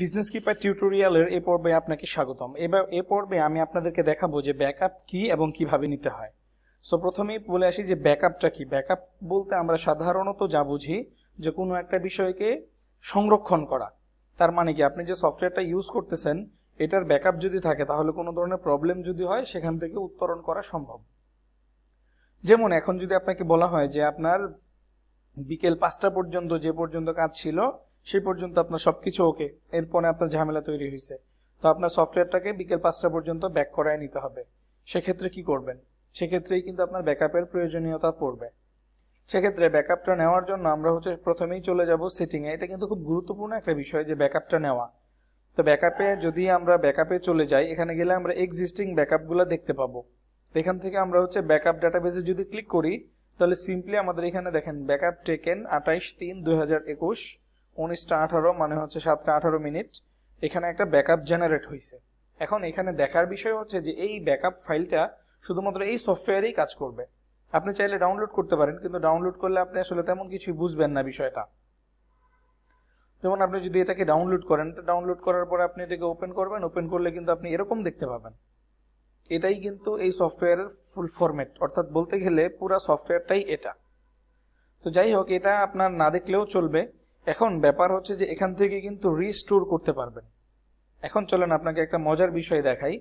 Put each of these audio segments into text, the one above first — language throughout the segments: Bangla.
বিজনেস কিপার টিউটোরিয়ালের এ পর্বে আপনাকে স্বাগতম এবার এ পর্বে আমি আপনাদেরকে দেখাবো যে ব্যাকআপ কি এবং কিভাবে নিতে হয় সো প্রথমেই বলে আসি যে ব্যাকআপটা কি ব্যাকআপ বলতে আমরা সাধারণত যা বুঝি যে কোনো একটা বিষয়কে সংরক্ষণ করা তার মানে কি আপনি যে সফটওয়্যারটা ইউজ করতেছেন এটার ব্যাকআপ যদি থাকে তাহলে কোনো ধরনের প্রবলেম যদি হয় সেখান থেকে উত্তরণ করা সম্ভব যেমন এখন যদি আপনাকে বলা হয় যে আপনার বিকেল পাঁচটা পর্যন্ত যে পর্যন্ত কাজ ছিল সেই পর্যন্ত আপনার সব কিছু ওকে এরপরে আপনার ঝামেলা তৈরি হয়েছে তো আপনার সফটওয়্যারটাকে বিকেল পাঁচটা পর্যন্ত ব্যাক করায় নিতে হবে সেক্ষেত্রে কি করবেন সেক্ষেত্রেই কিন্তু আপনার ব্যাকআপের প্রয়োজনীয়তা পড়বে সেক্ষেত্রে ব্যাকআপটা নেওয়ার জন্য আমরা হচ্ছে প্রথমেই চলে যাব সেটিংয়ে এটা কিন্তু খুব গুরুত্বপূর্ণ একটা বিষয় যে ব্যাকআপটা নেওয়া তো ব্যাকআপে যদি আমরা ব্যাকআপে চলে যাই এখানে গেলে আমরা এক্সিস্টিং ব্যাকআপগুলো দেখতে পাবো এখান থেকে আমরা হচ্ছে ব্যাকআপ ডাটাবেসে যদি ক্লিক করি তাহলে সিম্পলি আমাদের এখানে দেখেন ব্যাকআপ টেকেন আঠাইশ তিন দুই উনিশটা আঠারো মানে হচ্ছে সাতটা আঠারো মিনিট এখানে একটা ব্যাকআপ জেনারেট হয়েছে এখন এখানে দেখার বিষয় হচ্ছে যে এই ব্যাকআপ ফাইলটা শুধুমাত্র এই সফটওয়্যারেই কাজ করবে আপনি চাইলে ডাউনলোড করতে পারেন কিন্তু ডাউনলোড করলে আপনি আসলে তেমন কিছুই বুঝবেন না বিষয়টা যেমন আপনি যদি এটাকে ডাউনলোড করেন তো ডাউনলোড করার পরে আপনি এটাকে ওপেন করবেন ওপেন করলে কিন্তু আপনি এরকম দেখতে পাবেন এটাই কিন্তু এই সফটওয়্যারের ফুল ফরম্যাট অর্থাৎ বলতে গেলে পুরো সফটওয়্যারটাই এটা তো যাই হোক এটা আপনার না দেখলেও চলবে এখন ব্যাপার হচ্ছে যে এখান থেকে কিন্তু রিস্টোর করতে পারবেন এখন চলেন আপনাকে একটা মজার বিষয় দেখাই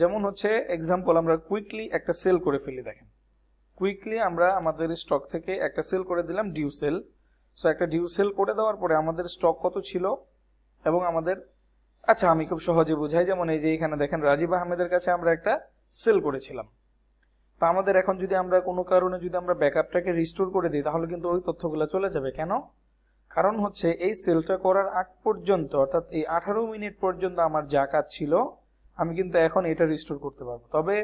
যেমন হচ্ছে এক্সাম্পল আমরা কুইকলি একটা সেল করে ফেলি দেখেন কুইকলি আমরা আমাদের স্টক থেকে একটা সেল করে দিলাম ডিউ সেল সো একটা ডিউ সেল করে দেওয়ার পরে আমাদের স্টক কত ছিল এবং আমাদের আচ্ছা আমি খুব সহজে বুঝাই যেমন এই যে এখানে দেখেন রাজীব আহমেদের কাছে আমরা একটা সেল করেছিলাম তা আমাদের এখন যদি আমরা কোনো কারণে যদি আমরা ব্যাকআপটাকে রিস্টোর করে দিই তাহলে কিন্তু ওই তথ্যগুলো চলে যাবে কেন কারণ হচ্ছে এই সেলটা করার আগ পর্যন্ত অর্থাৎ এই আঠারো মিনিট পর্যন্ত আমার যা কাজ ছিল আমি কিন্তু এখন এটা রিস্টোর করতে পারবো তবে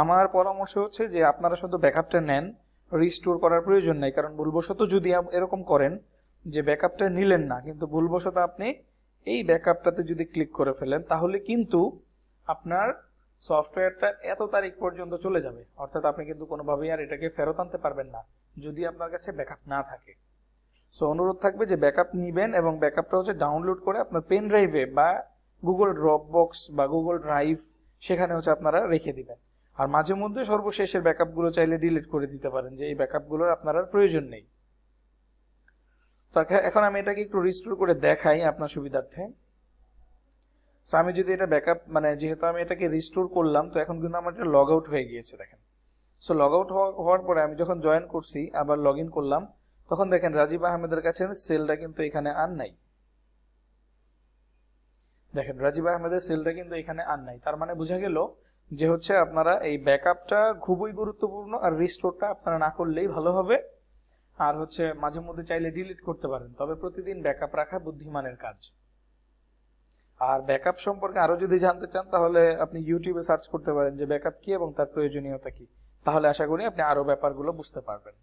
আমার পরামর্শ হচ্ছে যে আপনারা শুধু ব্যাকআপটা নেন রিস্টোর করার প্রয়োজন নেই কারণ ভুলবশত যদি এরকম করেন যে ব্যাকআপটা নিলেন না কিন্তু ভুলবশত আপনি এই ব্যাকআপটাতে যদি ক্লিক করে ফেলেন তাহলে কিন্তু আপনার সফটওয়্যারটা এত তারিখ পর্যন্ত চলে যাবে অর্থাৎ আপনি কিন্তু কোনোভাবেই আর এটাকে ফেরত আনতে পারবেন না যদি আপনার কাছে ব্যাকআপ না থাকে সো অনুরোধ থাকবে যে ব্যাকআপ নেবেন এবং ব্যাকআপটা হচ্ছে ডাউনলোড করে আপনার পেন ড্রাইভে বা গুগল ড্রপ বক্স বা গুগল ড্রাইভ সেখানে হচ্ছে আপনারা রেখে দিবেন আর মাঝে মধ্যে সর্বশেষের ব্যাকআপগুলো চাইলে ডিলিট করে দিতে পারেন যে এই ব্যাকআপগুলোর আপনার আর প্রয়োজন নেই তো এখন আমি এটাকে একটু রিস্টোর করে দেখাই আপনার সুবিধার্থে সো আমি যদি এটা ব্যাকআপ মানে যেহেতু আমি এটাকে রিস্টোর করলাম তো এখন কিন্তু আমার এটা লগ আউট হয়ে গিয়েছে দেখেন সো লগ আউট হওয়ার পরে আমি যখন জয়েন করছি আবার লগ ইন করলাম তখন দেখেন রাজীব আহমেদের কাছে সেলটা কিন্তু এখানে আর নাই দেখেন রাজীব আহমেদের সেলটা কিন্তু এখানে আর নাই তার মানে বুঝা গেল যে হচ্ছে আপনারা এই ব্যাকআপটা খুবই গুরুত্বপূর্ণ আর রিস্টোরটা আপনারা না করলেই ভালো হবে আর হচ্ছে মাঝে মধ্যে চাইলে ডিলিট করতে পারেন তবে প্রতিদিন ব্যাকআপ রাখা বুদ্ধিমানের কাজ আর ব্যাকআপ সম্পর্কে আরো যদি জানতে চান তাহলে আপনি ইউটিউবে সার্চ করতে পারেন যে ব্যাকআপ কি এবং তার প্রয়োজনীয়তা কি তাহলে আশা করি আপনি আরো ব্যাপারগুলো বুঝতে পারবেন